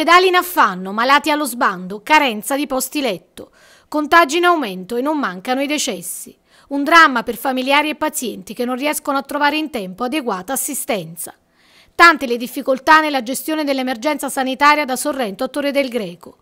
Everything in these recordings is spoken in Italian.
Ospedali in affanno, malati allo sbando, carenza di posti letto, contagi in aumento e non mancano i decessi. Un dramma per familiari e pazienti che non riescono a trovare in tempo adeguata assistenza. Tante le difficoltà nella gestione dell'emergenza sanitaria da Sorrento a Torre del Greco.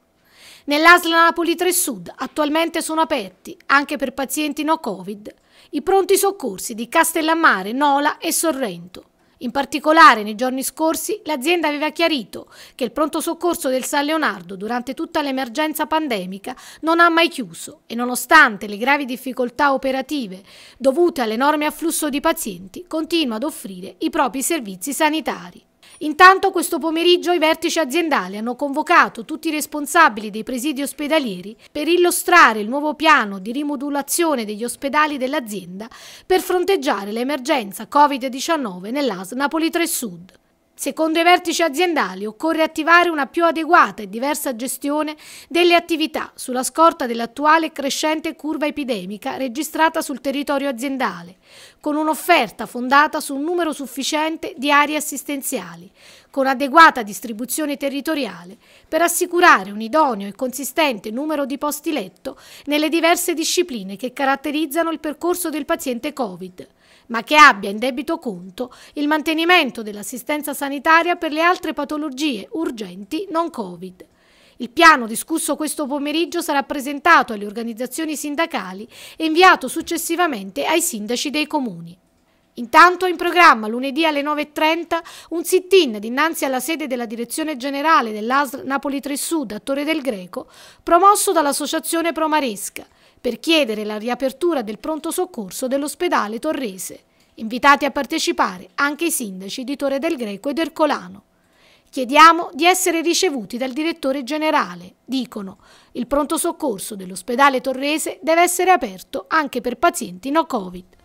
Nell'Asla Napoli 3 Sud attualmente sono aperti, anche per pazienti no Covid, i pronti soccorsi di Castellammare, Nola e Sorrento. In particolare, nei giorni scorsi, l'azienda aveva chiarito che il pronto soccorso del San Leonardo durante tutta l'emergenza pandemica non ha mai chiuso e nonostante le gravi difficoltà operative dovute all'enorme afflusso di pazienti, continua ad offrire i propri servizi sanitari. Intanto questo pomeriggio i vertici aziendali hanno convocato tutti i responsabili dei presidi ospedalieri per illustrare il nuovo piano di rimodulazione degli ospedali dell'azienda per fronteggiare l'emergenza Covid-19 nell'AS Napoli 3 Sud. Secondo i vertici aziendali occorre attivare una più adeguata e diversa gestione delle attività sulla scorta dell'attuale crescente curva epidemica registrata sul territorio aziendale, con un'offerta fondata su un numero sufficiente di aree assistenziali, con adeguata distribuzione territoriale per assicurare un idoneo e consistente numero di posti letto nelle diverse discipline che caratterizzano il percorso del paziente Covid ma che abbia in debito conto il mantenimento dell'assistenza sanitaria per le altre patologie urgenti non Covid. Il piano discusso questo pomeriggio sarà presentato alle organizzazioni sindacali e inviato successivamente ai sindaci dei comuni. Intanto è in programma lunedì alle 9.30 un sit-in dinanzi alla sede della direzione generale dell'ASL Napoli 3 Sud a Torre del Greco, promosso dall'associazione Promaresca, per chiedere la riapertura del pronto soccorso dell'ospedale torrese. Invitati a partecipare anche i sindaci di Torre del Greco ed Ercolano. Chiediamo di essere ricevuti dal direttore generale. Dicono, il pronto soccorso dell'ospedale torrese deve essere aperto anche per pazienti no Covid.